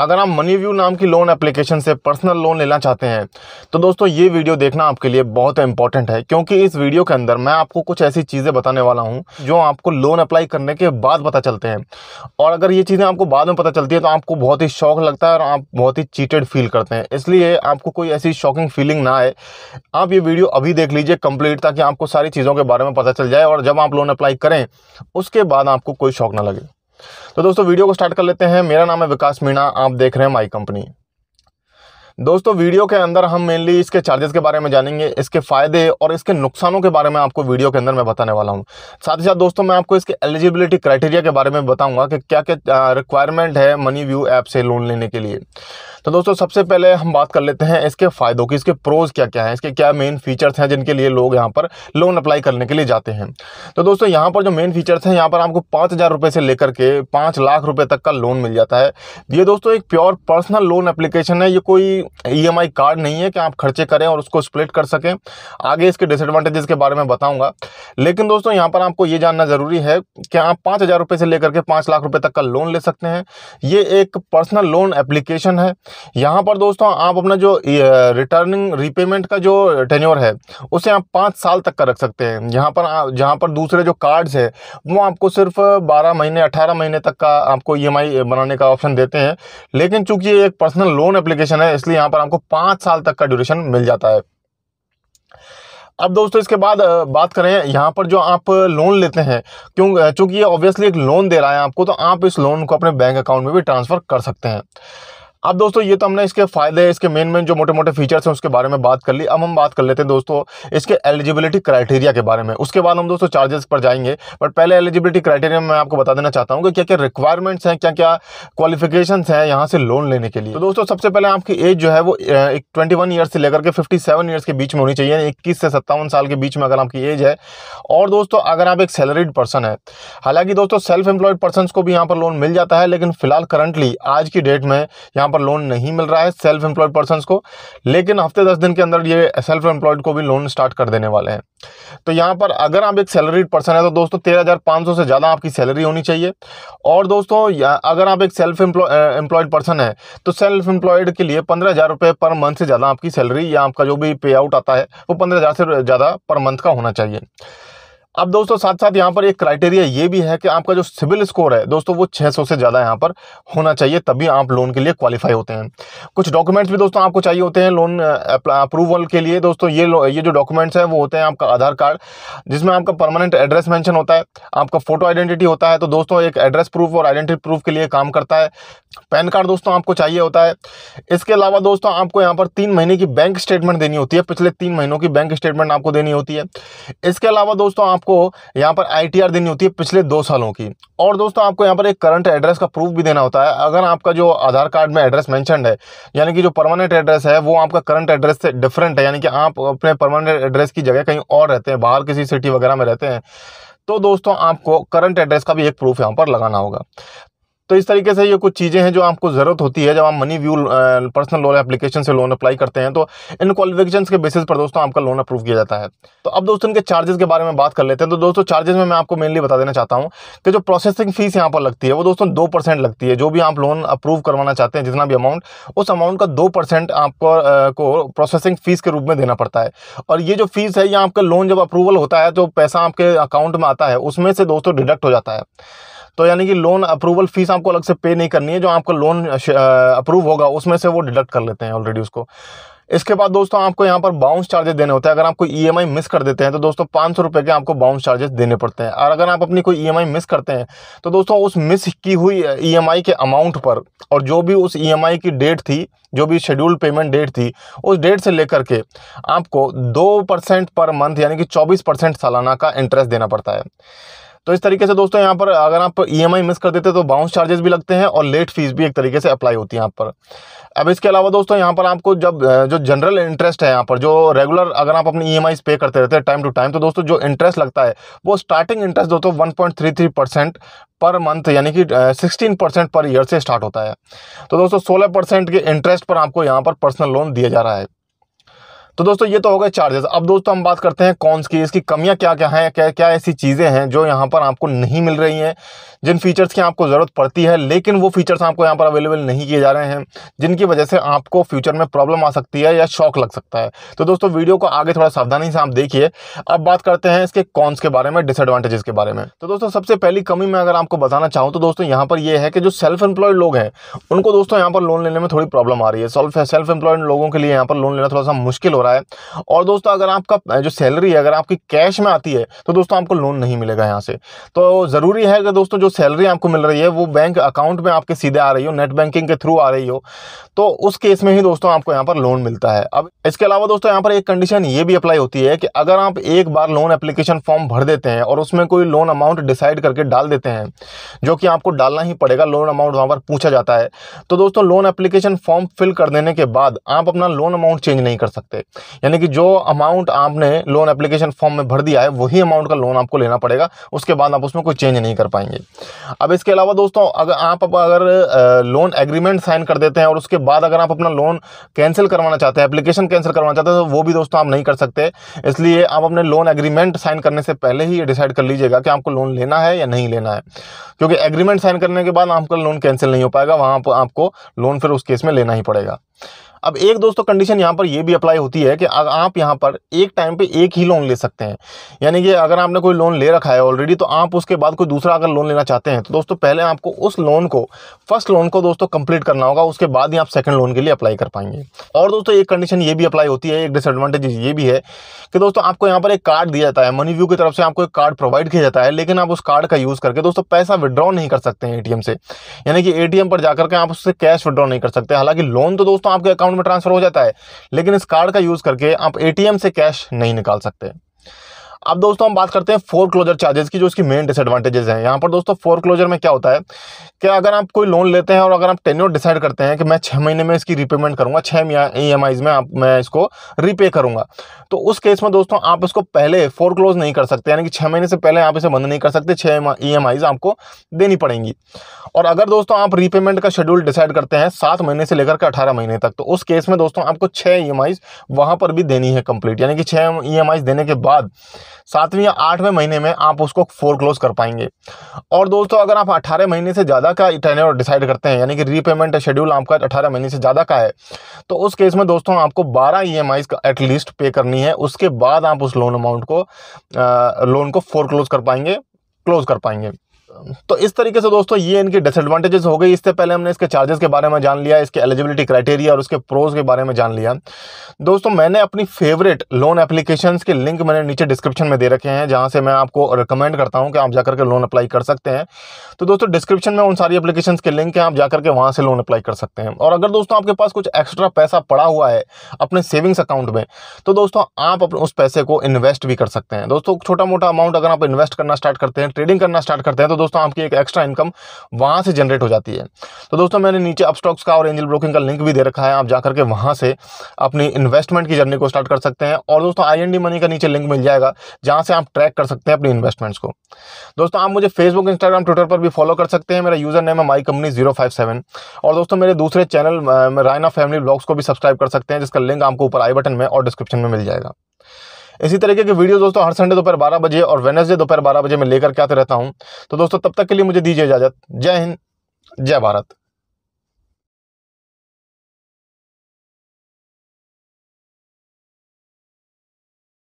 अगर आप money view नाम की लोन एप्लीकेशन से पर्सनल लोन लेना चाहते हैं तो दोस्तों ये वीडियो देखना आपके लिए बहुत इंपॉर्टेंट है क्योंकि इस वीडियो के अंदर मैं आपको कुछ ऐसी चीज़ें बताने वाला हूँ जो आपको लोन अप्लाई करने के बाद पता चलते हैं और अगर ये चीज़ें आपको बाद में पता चलती है तो आपको बहुत ही शौक लगता है और आप बहुत ही चीटेड फील करते हैं इसलिए आपको कोई ऐसी शॉकिंग फीलिंग ना आए आप ये वीडियो अभी देख लीजिए कंप्लीट ताकि आपको सारी चीज़ों के बारे में पता चल जाए और जब आप लोन अप्लाई करें उसके बाद आपको कोई शौक ना लगे तो दोस्तों वीडियो को स्टार्ट कर लेते हैं मेरा नाम है विकास मीणा आप देख रहे हैं माई कंपनी दोस्तों वीडियो के अंदर हम मेनली इसके चार्जेस के बारे में जानेंगे इसके फ़ायदे और इसके नुकसानों के बारे में आपको वीडियो के अंदर मैं बताने वाला हूँ साथ ही साथ दोस्तों मैं आपको इसके एलिजिबिलिटी क्राइटेरिया के बारे में बताऊँगा कि क्या क्या रिक्वायरमेंट है मनी व्यू ऐप से लोन लेने के लिए तो दोस्तों सबसे पहले हम बात कर लेते हैं इसके फ़ायदों की इसके प्रोज़ क्या क्या हैं इसके क्या मेन फीचर्स हैं जिनके लिए लोग यहाँ पर लोन अप्लाई करने के लिए जाते हैं तो दोस्तों यहाँ पर जो मेन फीचर्स हैं यहाँ पर आपको पाँच हज़ार रुपये से लेकर के पाँच लाख रुपये तक का लोन मिल जाता है ये दोस्तों एक प्योर पर्सनल लोन एप्लीकेशन है ये कोई ई e कार्ड नहीं है कि आप खर्चे करें और उसको स्प्लिट कर सकें आगे इसके डिसएडवांटेजेस के बारे में बताऊंगा लेकिन दोस्तों यहां पर आपको ये जानना ज़रूरी है कि आप पाँच हज़ार रुपये से लेकर के पाँच लाख रुपये तक का लोन ले सकते हैं ये एक पर्सनल लोन एप्लीकेशन है यहाँ पर दोस्तों आप अपना जो रिटर्निंग रीपेमेंट का जो टेन्योर है उसे आप पाँच साल तक का रख सकते हैं यहाँ पर जहाँ पर दूसरे जो कार्ड्स है वो आपको सिर्फ बारह महीने अठारह महीने तक का आपको ई e बनाने का ऑप्शन देते हैं लेकिन चूंकि ये एक पर्सनल लोन एप्लीकेशन है इसलिए यहाँ पर आपको पांच साल तक का ड्यूरेशन मिल जाता है अब दोस्तों इसके बाद बात करें यहाँ पर जो आप लोन लेते हैं क्यों चूंकि ये ऑब्वियसली एक लोन दे रहा है आपको तो आप इस लोन को अपने बैंक अकाउंट में भी ट्रांसफ़र कर सकते हैं अब दोस्तों ये तो हमने इसके फायदे इसके मेन मेन जो मोटे मोटे फीचर्स हैं उसके बारे में बात कर ली अब हम बात कर लेते हैं दोस्तों इसके एलिजिबिलिटी क्राइटेरिया के बारे में उसके बाद हम दोस्तों चार्जेस पर जाएंगे बट पहले एलिजिबिलिटी क्राइटेरिया में मैं आपको बता देना चाहता हूँ कि क्या क्या रिक्वायरमेंट्स हैं क्या क्या क्वालिफिकेशन हैं यहाँ से लोन लेने के लिए तो दोस्तों सबसे पहले आपकी एज जो है वो एक ट्वेंटी ईयर्स से लेकर के फिफ्टी सेवन ईयर्स के बीच में होनी चाहिए इक्कीस से सत्तावन साल के बीच में अगर आपकी एज है और दोस्तों अगर आप एक सैलरीड पर्सन है हालांकि दोस्तों सेल्फ एम्प्लॉयड पर्सन को भी यहाँ पर लोन मिल जाता है लेकिन फिलहाल करंटली आज की डेट में यहाँ यहाँ पर लोन नहीं मिल रहा है सेल्फ एम्प्लॉयड पर्सन को लेकिन हफ्ते दस दिन के अंदर ये सेल्फ एम्प्लॉयड को भी लोन स्टार्ट कर देने वाले हैं तो यहाँ पर अगर आप एक सैलरीड पर्सन है तो दोस्तों तेरह से ज़्यादा आपकी सैलरी होनी चाहिए और दोस्तों अगर आप एक सेल्फ एम्प्लॉयड पर्सन है तो सेल्फ एम्प्लॉयड के लिए पंद्रह पर मंथ से ज़्यादा आपकी सैलरी या आपका जो भी पे आउट आता है वो पंद्रह से ज़्यादा पर मंथ का होना चाहिए अब दोस्तों साथ साथ यहाँ पर एक क्राइटेरिया ये भी है कि आपका जो सिविल स्कोर है दोस्तों वो 600 से ज़्यादा यहाँ पर होना चाहिए तभी आप लोन के लिए क्वालिफाई होते हैं कुछ डॉक्यूमेंट्स भी दोस्तों आपको चाहिए होते हैं लोन अप्रूवल के लिए दोस्तों ये ये जो डॉक्यूमेंट्स हैं वो होते हैं आपका आधार कार्ड जिसमें आपका परमानेंट एड्रेस मैंशन होता है आपका फोटो आइडेंटिटी होता है तो दोस्तों एक एड्रेस प्रूफ और आइडेंटिटी प्रूफ के लिए काम करता है पैन कार्ड दोस्तों आपको चाहिए होता है इसके अलावा दोस्तों आपको यहाँ पर तीन महीने की बैंक स्टेटमेंट देनी होती है पिछले तीन महीनों की बैंक स्टेटमेंट आपको देनी होती है इसके अलावा दोस्तों आपको आपको यहाँ पर आई देनी होती है पिछले दो सालों की और दोस्तों आपको यहाँ पर एक करंट एड्रेस का प्रूफ भी देना होता है अगर आपका जो आधार कार्ड में एड्रेस मैंशनड है यानी कि जो परमानेंट एड्रेस है वो आपका करंट एड्रेस से डिफरेंट है यानी कि आप अपने परमानेंट एड्रेस की जगह कहीं और रहते हैं बाहर किसी सिटी वगैरह में रहते हैं तो दोस्तों आपको करंट एड्रेस का भी एक प्रूफ यहाँ पर लगाना होगा तो इस तरीके से ये कुछ चीज़ें हैं जो आपको ज़रूरत होती है जब आप money view personal loan application से लोन अप्लाई करते हैं तो इन क्वालिफिकेशन के बेसिस पर दोस्तों आपका लोन अप्रूव किया जाता है तो अब दोस्तों इनके चार्जेस के बारे में बात कर लेते हैं तो दोस्तों चार्जेस में मैं आपको मेनली बता देना चाहता हूँ कि जो प्रोसेसिंग फीस यहाँ पर लगती है वो दोस्तों दो परसेंट लगती है जो भी आप लोन अप्रूव करवाना चाहते हैं जितना भी अमाउंट उस अमाउंट का दो परसेंट आपको को प्रोसेसिंग फीस के रूप में देना पड़ता है और ये जो फीस है ये आपका लोन जब अप्रूवल होता है तो पैसा आपके अकाउंट में आता है उसमें से दोस्तों डिडक्ट हो जाता है तो यानी कि लोन अप्रूवल फीस आपको अलग से पे नहीं करनी है जो आपका लोन अप्रूव होगा उसमें से वो डिडक्ट कर लेते हैं ऑलरेडी उसको इसके बाद दोस्तों आपको यहाँ पर बाउंस चार्जेस देने होते हैं अगर आपको ई मिस कर देते हैं तो दोस्तों पाँच सौ के आपको बाउंस चार्जेस देने पड़ते हैं और अगर आप अपनी कोई ई मिस करते हैं तो दोस्तों उस मिस की हुई ई के अमाउंट पर और जो भी उस ई की डेट थी जो भी शेड्यूल पेमेंट डेट थी उस डेट से लेकर के आपको दो परसेंट पर मंथ यानी कि चौबीस परसेंट सालाना का इंटरेस्ट देना पड़ता है तो इस तरीके से दोस्तों यहाँ पर अगर आप ई e मिस कर देते तो बाउंस चार्जेस भी लगते हैं और लेट फीस भी एक तरीके से अप्लाई होती है यहाँ पर अब इसके अलावा दोस्तों यहाँ पर आपको जब जो जनरल इंटरेस्ट है यहाँ पर जो रेगुलर अगर आप अपनी ई e पे करते रहते हैं टाइम टू टाइम तो दोस्तों जो इंटरेस्ट लगता है वो स्टार्टिंग इंटरेस्ट दोस्तों वन परसेंट पर मंथ यानी कि सिक्सटीन परसेंट पर ईयर से स्टार्ट होता है तो दोस्तों सोलह परसेंट के इंटरेस्ट पर आपको यहाँ पर पर्सनल लोन दिया जा रहा है तो दोस्तों ये तो हो गए चार्जेस अब दोस्तों हम बात करते हैं कौन की इसकी कमियां क्या क्या हैं क्या क्या ऐसी चीज़ें हैं जो यहाँ पर आपको नहीं मिल रही हैं जिन फीचर्स की आपको ज़रूरत पड़ती है लेकिन वो फीचर्स आपको यहाँ पर अवेलेबल नहीं किए जा रहे हैं जिनकी वजह से आपको फ्यूचर में प्रॉब्लम आ सकती है या शौक लग सकता है तो दोस्तों वीडियो को आगे थोड़ा सावधानी से आप देखिए अब बात करते हैं इसके कॉन्स के बारे में डिसएडवाटेजेस के बारे में तो दोस्तों सबसे पहली कमी मैं अगर आपको बताना चाहूँ तो दोस्तों यहाँ पर यह है कि जो सेल्फ एम्प्लॉयड लोग हैं उनको दोस्तों यहाँ पर लोन लेने में थोड़ी प्रॉब्लम आ रही है सेल्फ एम्प्लॉयड लोगों के लिए यहाँ पर लोन लेना थोड़ा सा मुश्किल हो रहा है रहा है और दोस्तों अगर आपका जो सैलरी है अगर आपकी कैश में आती है तो दोस्तों आपको लोन नहीं मिलेगा यहाँ से तो ज़रूरी है कि दोस्तों जो सैलरी आपको मिल रही है वो बैंक अकाउंट में आपके सीधे आ रही हो नेट बैंकिंग के थ्रू आ रही हो तो उस केस में ही दोस्तों आपको यहाँ पर लोन मिलता है अब इसके अलावा दोस्तों यहाँ पर एक कंडीशन ये भी अप्लाई होती है कि अगर आप एक बार लोन एप्लीकेशन फॉर्म भर देते हैं और उसमें कोई लोन अमाउंट डिसाइड करके डाल देते हैं जो कि आपको डालना ही पड़ेगा लोन अमाउंट वहाँ पर पूछा जाता है तो दोस्तों लोन एप्लीकेशन फॉर्म फिल कर देने के बाद आप अपना लोन अमाउंट चेंज नहीं कर सकते यानी कि जो अमाउंट आपने लोन एप्लीकेशन फॉर्म में भर दिया है वही अमाउंट का लोन आपको लेना पड़ेगा उसके बाद आप उसमें कोई चेंज नहीं कर पाएंगे अब इसके अलावा दोस्तों अगर आप अगर लोन एग्रीमेंट साइन कर देते हैं और उसके बाद अगर आप अपना लोन कैंसिल करवाना चाहते हैं एप्लीकेशन कैंसिल करवाना चाहते हैं तो वो भी दोस्तों आप नहीं कर सकते इसलिए आप अपने लोन एग्रीमेंट साइन करने से पहले ही ये डिसाइड कर लीजिएगा कि आपको लोन लेना है या नहीं लेना है क्योंकि एग्रीमेंट साइन करने के बाद आपका लोन कैंसिल नहीं हो पाएगा वहाँ पर आपको लोन फिर उस केस में लेना ही पड़ेगा अब एक दोस्तों कंडीशन यहाँ पर यह भी अप्लाई होती है कि आप यहाँ पर एक टाइम पे एक ही लोन ले सकते हैं यानी कि अगर आपने कोई लोन ले रखा है ऑलरेडी तो आप उसके बाद कोई दूसरा अगर लोन लेना चाहते हैं तो दोस्तों पहले आपको उस लोन को फर्स्ट लोन को दोस्तों कंप्लीट करना होगा उसके बाद ही आप सेकंड लोन के लिए अप्लाई कर पाएंगे और दोस्तों एक कंडीशन ये भी अप्लाई होती है एक डिसएडवांटेज ये भी है कि दोस्तों आपको यहाँ पर एक कार्ड दिया जाता है मनी व्यू की तरफ से आपको एक कार्ड प्रोवाइड किया जाता है लेकिन आप उस कार्ड का यूज़ करके दोस्तों पैसा विड्रॉ नहीं कर सकते हैं ए से यानी कि ए पर जाकर के आप उससे कैश विड्रॉ नहीं कर सकते हालांकि लोन तो दोस्तों आपके अकाउंट अकाउंट में ट्रांसफर हो जाता है लेकिन इस कार्ड का यूज़ करके आप एटीएम से कैश नहीं निकाल सकते अब दोस्तों हम बात करते हैं फोर क्लोजर चार्जेस की जो उसकी मेन डिसएडवांटेजेस हैं यहाँ पर दोस्तों फोर क्लोजर में क्या होता है कि अगर आप कोई लोन लेते हैं और अगर आप टेन्योर डिसाइड करते हैं कि मैं छः महीने में इसकी रीपेमेंट करूँगा छः ई एम में आप मैं इसको रीपे करूँगा तो उस केस में दोस्तों आप इसको पहले फोर क्लोज नहीं कर सकते यानी कि छः महीने से पहले आप इसे बंद नहीं कर सकते छः ई एम आपको देनी पड़ेंगी और अगर दोस्तों आप रीपेमेंट का शेड्यूल डिसाइड करते हैं सात महीने से लेकर के अठारह महीने तक तो उस केस में दोस्तों आपको छः ई एम वहाँ पर भी देनी है कंप्लीट यानी कि छः ई e देने के बाद सातवें या आठवें महीने में आप उसको फोर क्लोज कर पाएंगे और दोस्तों अगर आप अठारह महीने से ज़्यादा का टेन्योर डिसाइड करते हैं यानी कि रीपेमेंट शेड्यूल आपका अठारह महीने से ज़्यादा का है तो उस केस में दोस्तों आपको बारह ई एम का एटलीस्ट पे करनी है उसके बाद आप उस लोन अमाउंट को आ, लोन को फोर क्लोज कर पाएंगे क्लोज कर पाएंगे तो इस तरीके से दोस्तों ये इनके डिसएडवांटेजेस हो गई इससे पहले हमने इसके चार्जेस के बारे में जान लिया इसके एलिजिबिलिटी क्राइटेरिया और उसके प्रोज के बारे में जान लिया दोस्तों मैंने अपनी फेवरेट लोन एप्लीकेशन के लिंक मैंने नीचे डिस्क्रिप्शन में दे रखे हैं जहाँ से मैं आपको रिकमेंड करता हूँ कि आप जाकर के लोन अप्लाई कर सकते हैं तो दोस्तों डिस्क्रिप्शन में उन सारी एप्लीकेशन के लिंक हैं आप जाकर के वहाँ से लोन अप्लाई कर सकते हैं और अगर दोस्तों आपके पास कुछ एक्स्ट्रा पैसा पड़ा हुआ है अपने सेविंग्स अकाउंट में तो दोस्तों आप अपने उस पैसे को इन्वेस्ट भी कर सकते हैं दोस्तों छोटा मोटा अमाउंट अगर आप इन्वेस्ट करना स्टार्ट करते हैं ट्रेडिंग करना स्टार्ट करते हैं तो दोस्तों आपकी एक एक्स्ट्रा इनकम वहाँ से जनरेट हो जाती है तो दोस्तों मैंने नीचे अपस्टॉक्स का और एंजल ब्रोकिंग का लिंक भी दे रखा है आप जाकर के वहाँ से अपनी इन्वेस्टमेंट की जर्नी को स्टार्ट कर सकते हैं और दोस्तों आई मनी का नीचे लिंक मिल जाएगा जहाँ से आप ट्रैक कर सकते हैं अपनी इन्वेस्टमेंट्स को दोस्तों आप मुझे फेसबुक इंस्टाग्राम ट्विटर पर भी फॉलो कर सकते हैं मेरा यूज़र नेम है my company zero five seven और दोस्तों मेरे दूसरे चैनल रायना फैमिली ब्लॉग्स को भी सब्सक्राइब कर सकते हैं जिसका लिंक आपको ऊपर आई बटन में और डिस्क्रिप्शन में मिल जाएगा इसी तरीके की वीडियो दोस्तों हर संडे दोपहर बारह बजे और वेनसडे दोपहर बारह बजे मैं लेकर के आते रहता हूँ तो दोस्तों तब तक के लिए मुझे दीजिए इजाज़त जय हिंद जय भारत